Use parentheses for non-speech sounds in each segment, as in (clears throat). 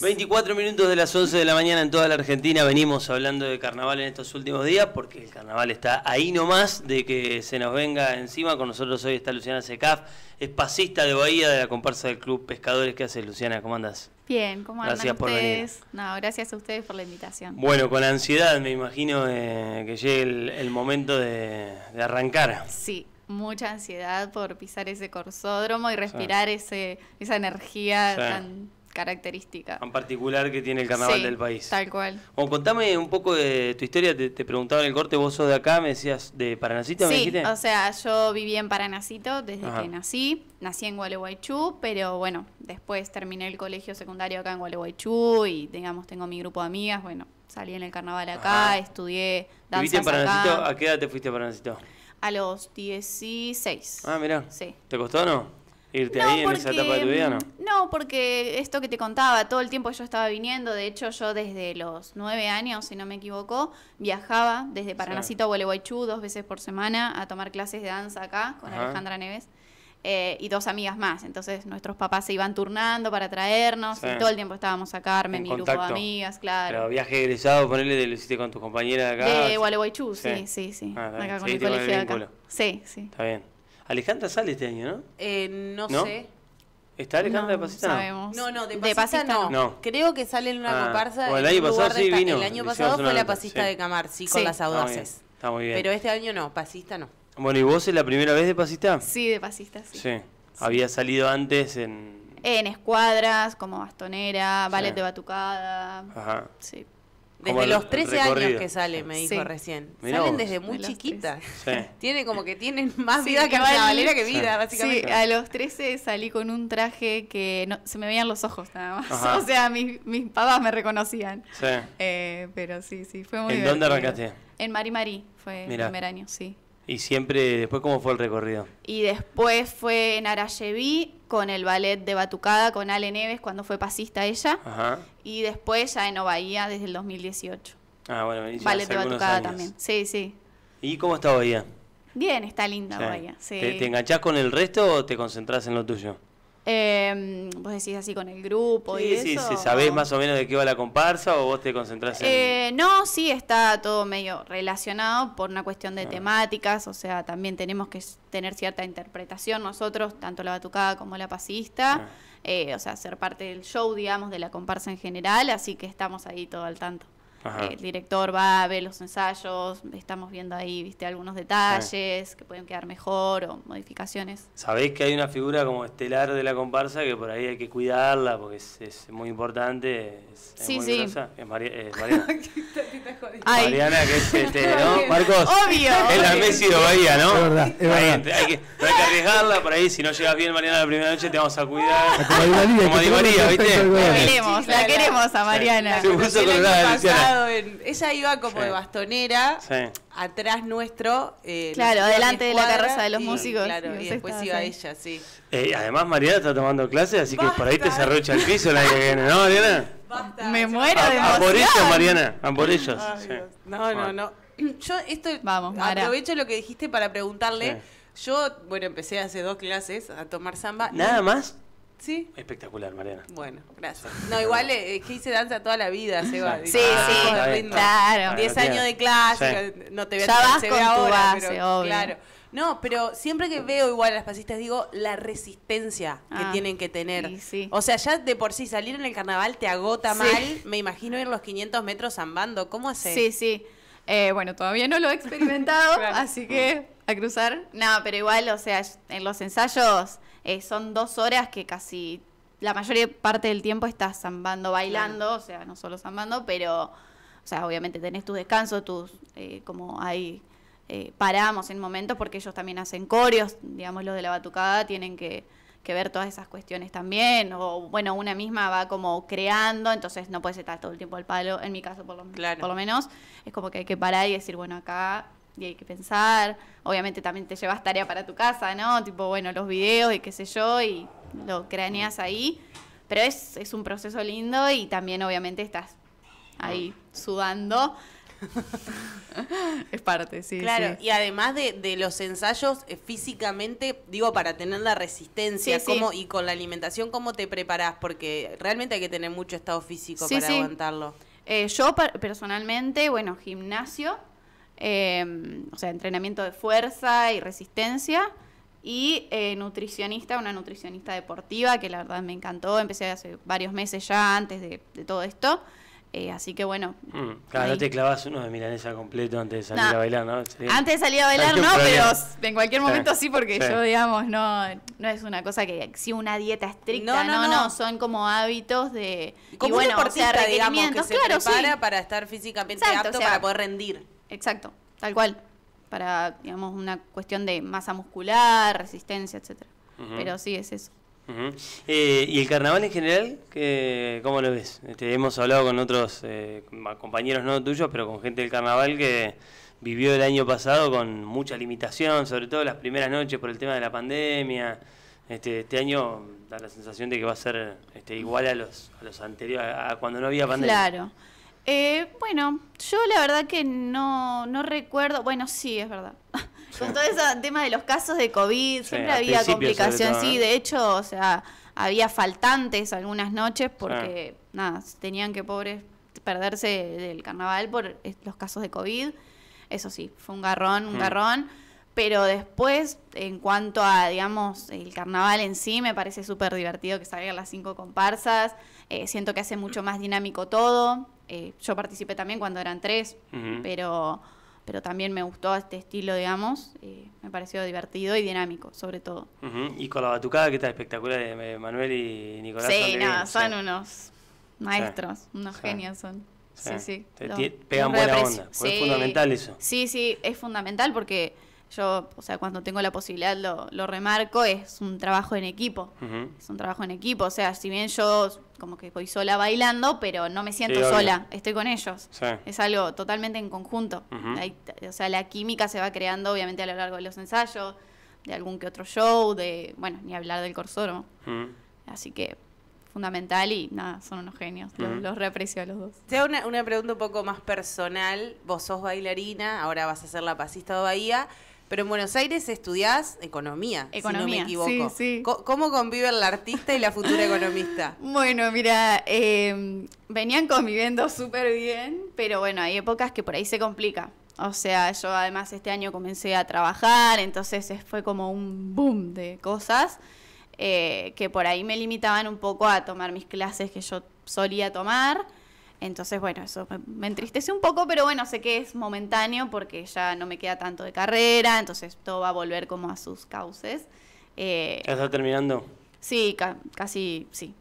24 minutos de las 11 de la mañana en toda la Argentina. Venimos hablando de carnaval en estos últimos días porque el carnaval está ahí nomás de que se nos venga encima. Con nosotros hoy está Luciana Secaf, es pasista de Bahía de la comparsa del Club Pescadores. ¿Qué haces, Luciana? ¿Cómo andas? Bien, ¿cómo andan gracias por Venir. No, gracias a ustedes por la invitación. Bueno, con ansiedad me imagino eh, que llegue el, momento de, arrancar. Sí, mucha ansiedad por pisar ese corsódromo y respirar ese, esa energía tan característica. En particular que tiene el carnaval del país. Tal cual. o contame un poco de tu historia. Te, preguntaban preguntaba en el corte, vos sos de acá, me decías de Paranacito, sí, me dijiste. O sea, yo viví en Paranacito desde que nací. Nací en Gualeguaychú, pero bueno, después terminé el colegio secundario acá en Gualeguaychú y digamos, tengo mi grupo de amigas. Bueno, salí en el carnaval acá, estudié danza. ¿Viviste en Paranacito? ¿A qué edad te fuiste a Paranacito? A los 16. Ah, mirá. Sí. ¿Te costó o no? irte ahí en esa etapa de tu vida, ¿no? Mm, no, porque esto que te contaba, todo el tiempo yo estaba viniendo, de hecho yo desde los nueve años, si no me equivoco, viajaba desde Paranacito a Gualeguaychú dos veces por semana a tomar clases de danza acá con Alejandra Neves. Eh, y dos amigas más. Entonces nuestros papás se iban turnando para traernos y todo el tiempo estábamos a Carmen, mi amigas, claro. Pero viaje egresado, ponele, lo hiciste con tus compañeras de acá. De Gualeguaychú, sí, sí, sí. Ah, acá con el colegio acá. Sí, sí. Está bien. Alejandra sale este año, ¿no? Eh, no, sé. ¿Está Alejandra de Pasista? Sabemos. No, no, de Pasista, no. Creo que sale en una ah, comparsa. O el año pasado sí vino. El año pasado fue la Pasista de Camar, sí, con las audaces. Está muy bien. Pero este año no, Pasista no. Bueno, ¿y vos es la primera vez de Pasista? Sí, de Pasista, sí. Sí. Había salido antes en... En escuadras, como bastonera, ballet de batucada. Ajá. Sí. Desde los 13 años que sale, me dijo recién. Salen desde muy chiquitas. Sí. (laughs) Tiene como que tienen más vida que vida, básicamente. Sí, a los 13 salí con un traje que no, se me veían los ojos nada más. (laughs) O sea, mis, papás me reconocían. Sí. Eh, pero sí, sí, fue muy ¿En dónde arrancaste? En Marie fue el primer año, sí. ¿Y siempre, después cómo fue el recorrido? Y después fue en Arayeví con el ballet de Batucada, con Ale Neves cuando fue pasista ella. Ajá y después ya en Ovaía desde el 2018. Ah, bueno, Vale, te va también. Sí, sí. ¿Y cómo está Bahía? Bien, está linda ¿Te, enganchás con el resto o te concentrás en lo tuyo? Eh, vos decís así con el grupo y sí, eso. ¿sabés más o menos de qué va la comparsa o vos te concentrás en...? Eh, no, sí, está todo medio relacionado por una cuestión de ah. temáticas, o sea, también tenemos que tener cierta interpretación nosotros, tanto la batucada como la pasista. Ah. Eh, o sea, ser parte del show, digamos, de la comparsa en general, así que estamos ahí todo al tanto. Eh, el director va, a ver los ensayos, estamos viendo ahí, viste, algunos detalles que pueden quedar mejor o modificaciones. Sabéis que hay una figura como estelar de la comparsa que por ahí hay que cuidarla porque es, muy importante. Es, sí, sí. Es, Mariana. que es este, ¿no? (laughs) Marcos. Obvio. Es la Messi de Bahía, ¿no? Es verdad, Hay, que, arriesgarla por ahí. Si no llegas bien, Mariana, la primera noche te vamos a cuidar. Como Di María, ¿viste? La queremos, la queremos a Mariana. Luciana. Ella iba como de bastonera, atrás nuestro. Eh, claro, adelante de la carroza de los músicos. Y, claro, después iba ella, sí. Eh, además, Mariana está tomando clases, así que por ahí te cerrocha el piso la que viene, ¿no, Mariana? Me muero de emoción. A por ellos, Mariana, a por ellos. no, no, no. (clears throat) Yo esto Vamos, aprovecho lo que dijiste para preguntarle. Yo, bueno, empecé hace dos clases a tomar samba. ¿Nada más? Sí. Espectacular, Mariana. Bueno, gracias. No, igual es eh, eh, que hice danza toda la vida, Seba. Sí, sí, claro. 10 años de clase, no te veo, Ya ahora, Claro. No, pero siempre que veo igual a las pasistas digo la resistencia que ah, tienen que tener. Sí, O sea, ya de por sí salir en el carnaval te agota mal. Me imagino ir los 500 metros zambando. ¿Cómo haces? Sí, sí. Eh, bueno, todavía no lo he experimentado, (laughs) así que a cruzar. No, pero igual, o sea, en los ensayos eh, son dos horas que casi la mayor parte del tiempo estás zambando, bailando, o sea, no solo zambando, pero, o sea, obviamente tenés tu descanso, tus, eh, como hay, eh, paramos en momentos porque ellos también hacen coreos, digamos, los de la batucada tienen que, que ver todas esas cuestiones también, o bueno, una misma va como creando, entonces no puedes estar todo el tiempo al palo, en mi caso por por lo menos, es como que hay que parar y decir, bueno, acá y hay que pensar. Obviamente también te llevas tarea para tu casa, ¿no? Tipo, bueno, los videos y qué sé yo, y lo craneas ahí. Pero es, un proceso lindo y también obviamente estás ahí sudando. (laughs) es parte, sí. Claro, y además de, los ensayos eh, físicamente, digo, para tener la resistencia y con la alimentación, ¿cómo te preparás? Porque realmente hay que tener mucho estado físico para aguantarlo. Eh, yo personalmente, bueno, gimnasio, Em, o sea, entrenamiento de fuerza y resistencia. Y eh, nutricionista, una nutricionista deportiva que la verdad me encantó. Empecé hace varios meses ya antes de, todo esto. Eh, así que bueno. Mm, claro, no te clavas uno de milanesa completo antes de salir a bailar, ¿no? antes de salir a bailar no, pero en cualquier momento sí, porque yo, digamos, no, no es una cosa que si una dieta estricta. No, no, no, son como hábitos de. Como un deportista, digamos, que se prepara para estar físicamente apto para poder rendir. Exacto, tal cual. Para, digamos, una cuestión de masa muscular, resistencia, etcétera. Pero sí, es eso. Eh, ¿Y el carnaval en general? ¿Qué, ¿Cómo lo ves? Este, hemos hablado con otros eh, compañeros no tuyos, pero con gente del carnaval que vivió el año pasado con mucha limitación, sobre todo las primeras noches por el tema de la pandemia. Este, este año da la sensación de que va a ser este, igual a los, anteriores, a cuando no había pandemia. Claro. Eh, bueno, yo la verdad que no, no recuerdo, bueno, sí, es verdad. (laughs) Con todo ese tema de los casos de COVID, siempre había complicaciones, sí, de hecho, o sea, había faltantes algunas noches porque, nada, tenían que pobres perderse del carnaval por eh, los casos de COVID. Eso sí, fue un garrón, un mm. garrón. Pero después, en cuanto a, digamos, el carnaval en sí, me parece súper divertido que salgan las cinco comparsas. Eh, siento que hace mucho más dinámico todo. Eh, yo participé también cuando eran tres, pero, pero también me gustó este estilo, digamos. Eh, me pareció divertido y dinámico, sobre todo. Y con la batucada, que está espectacular, de eh, Manuel y Nicolás. Sí, son unos maestros, unos genios son. Sí, sí. Te, pegan buena onda, es fundamental eso. Sí, sí, es fundamental porque yo, o sea, cuando tengo la posibilidad lo, lo remarco, es un trabajo en equipo. Es un trabajo en equipo. O sea, si bien yo como que voy sola bailando, pero no me siento sola, estoy con ellos. Es algo totalmente en conjunto. o sea, la química se va creando obviamente a lo largo de los ensayos, de algún que otro show, de, bueno, ni hablar del Corsoro. Así que fundamental y nada, son unos genios. Los, reaprecio a los dos. Te una, una pregunta un poco más personal. Vos sos bailarina, ahora vas a ser la pasista de Bahía. Pero en Buenos Aires estudiás economía, economía si no me equivoco. Sí, ¿Cómo conviven la artista y la futura (laughs) economista? bueno, mira, em, venían conviviendo súper bien, pero bueno, hay épocas que por ahí se complica. O sea, yo además este año comencé a trabajar, entonces fue como un boom de cosas eh, que por ahí me limitaban un poco a tomar mis clases que yo solía tomar. Entonces, bueno, eso me, entristece un poco, pero bueno, sé que es momentáneo porque ya no me queda tanto de carrera, entonces todo va a volver como a sus cauces. Eh, ¿Ya está terminando? Sí, casi, sí,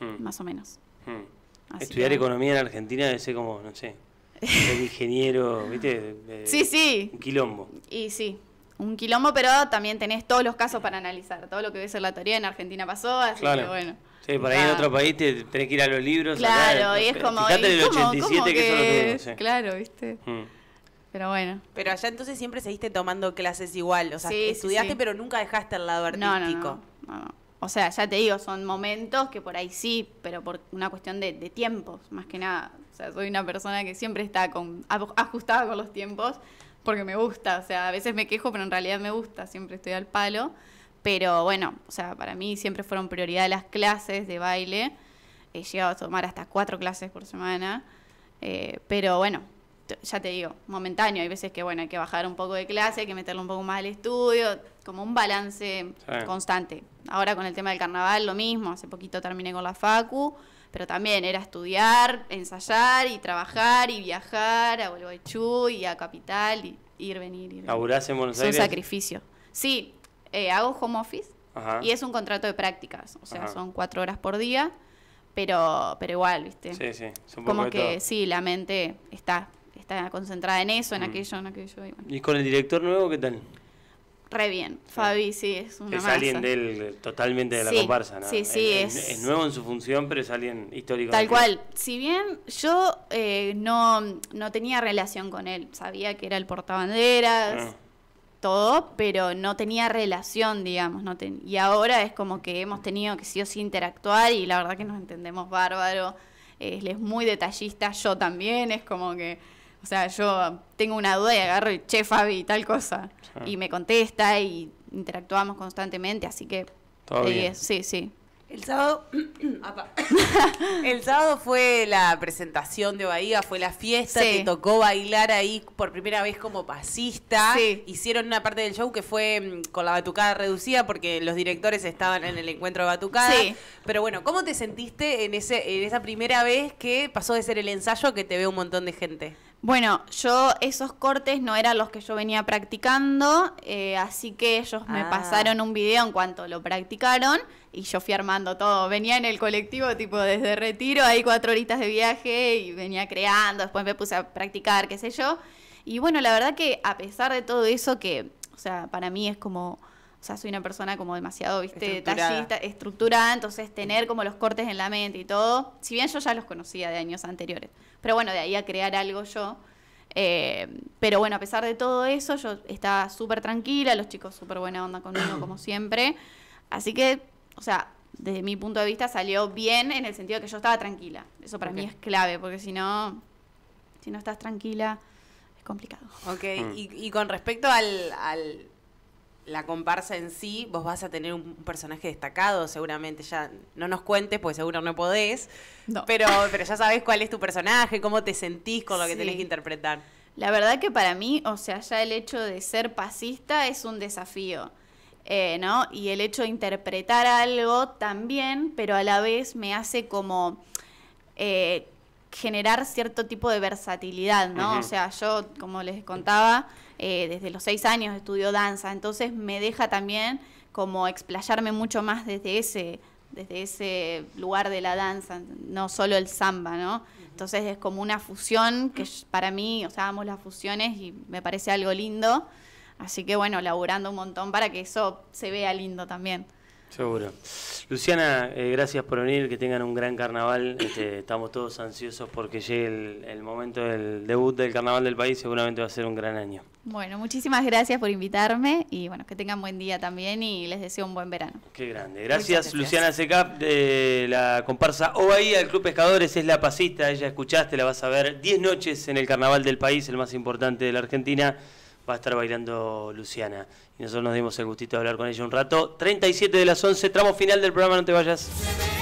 hmm. más o menos. Hmm. Estudiar economía en Argentina debe ser como, no sé, el ingeniero, (laughs) ¿viste? sí, sí. Un quilombo. Y sí, un quilombo, pero también tenés todos los casos para analizar. Todo lo que ves en la teoría en Argentina pasó, así que bueno. Sí, por ahí en ah. otro país te tenés que ir a los libros. Claro, y es como. Fíjate el 87 que, eso Claro, viste. Mm. Pero bueno. Pero allá entonces siempre seguiste tomando clases igual. O sea, estudiaste, pero nunca dejaste el lado artístico. No no, no, O sea, ya te digo, son momentos que por ahí sí, pero por una cuestión de, de tiempos, más que nada. O sea, soy una persona que siempre está con, ajustada con los tiempos porque me gusta. O sea, a veces me quejo, pero en realidad me gusta. Siempre estoy al palo. Pero bueno, o sea, para mí siempre fueron prioridad las clases de baile. He eh, llegado a tomar hasta cuatro clases por semana. Eh, pero bueno, ya te digo, momentáneo. Hay veces que, bueno, hay que bajar un poco de clase, hay que meterle un poco más al estudio, como un balance constante. Ahora con el tema del carnaval, lo mismo. Hace poquito terminé con la facu, pero también era estudiar, ensayar y trabajar y viajar a Gualeguaychú y a Capital y ir, venir. y venir. Es un sacrificio. Sí, eh, hago home office y es un contrato de prácticas, o sea, son cuatro horas por día, pero, pero igual, ¿viste? Sí, sí, Como que sí, la mente está, está concentrada en eso, en mm. aquello, en aquello. Y, con el director nuevo qué tal? Re bien, Fabi sí es una Es alguien de él, totalmente de la comparsa, ¿no? Sí, sí, es, es, nuevo en su función, pero es alguien histórico. Tal cual, si bien yo eh, no, tenía relación con él, sabía que era el portabanderas, ah todo, pero no tenía relación, digamos. No Y ahora es como que hemos tenido que sí o sí interactuar y la verdad que nos entendemos bárbaro. Él es muy detallista, yo también, es como que... O sea, yo tengo una duda y agarro y che, Fabi, y tal cosa. Y me contesta y interactuamos constantemente, así que... Todo Sí, sí. El sábado, (coughs) (coughs) el sábado fue la presentación de Bahía, fue la fiesta, te tocó bailar ahí por primera vez como pasista. Hicieron una parte del show que fue mm, con la batucada reducida porque los directores estaban en el encuentro de batucada. Pero bueno, ¿cómo te sentiste en, ese, en esa primera vez que pasó de ser el ensayo que te ve un montón de gente? Bueno, yo esos cortes no eran los que yo venía practicando, eh, así que ellos me ah. pasaron un video en cuanto lo practicaron y yo fui armando todo. Venía en el colectivo, tipo desde retiro, ahí cuatro horitas de viaje y venía creando, después me puse a practicar, qué sé yo. Y bueno, la verdad que a pesar de todo eso, que, o sea, para mí es como o sea, soy una persona como demasiado, viste, tallista, estructurada, entonces tener como los cortes en la mente y todo, si bien yo ya los conocía de años anteriores, pero bueno, de ahí a crear algo yo. Eh, pero bueno, a pesar de todo eso, yo estaba súper tranquila, los chicos súper buena onda conmigo, como (clears throat) siempre. Así que, o sea, desde mi punto de vista salió bien en el sentido de que yo estaba tranquila. Eso para mí es clave, porque si no, si no estás tranquila, es complicado. Ok, mm. y, con respecto al la comparsa en sí, vos vas a tener un personaje destacado, seguramente ya no nos cuentes, pues seguro no podés, Pero, pero ya sabes cuál es tu personaje, cómo te sentís con lo que tenés que interpretar. La verdad que para mí, o sea, ya el hecho de ser pasista es un desafío, eh, ¿no? Y el hecho de interpretar algo también, pero a la vez me hace como... Eh, generar cierto tipo de versatilidad, ¿no? O sea, yo, como les contaba, eh, desde los seis años estudió danza, entonces me deja también como explayarme mucho más desde ese, desde ese lugar de la danza, no solo el samba, ¿no? Entonces es como una fusión que para mí, o sea, las fusiones y me parece algo lindo. Así que bueno, laburando un montón para que eso se vea lindo también. Seguro. Luciana, eh, gracias por venir, que tengan un gran carnaval. Este, (coughs) estamos todos ansiosos porque llegue el, momento del debut del carnaval del país, seguramente va a ser un gran año. Bueno, muchísimas gracias por invitarme y bueno, que tengan buen día también y les deseo un buen verano. Qué grande. Gracias, Luciana Secap de la comparsa OAI del Club Pescadores, es la pasista, ella escuchaste, la vas a ver 10 noches en el carnaval del país, el más importante de la Argentina va a estar bailando Luciana. Y nosotros nos dimos el gustito de hablar con ella un rato. 37 de las 11, tramo final del programa, no te vayas.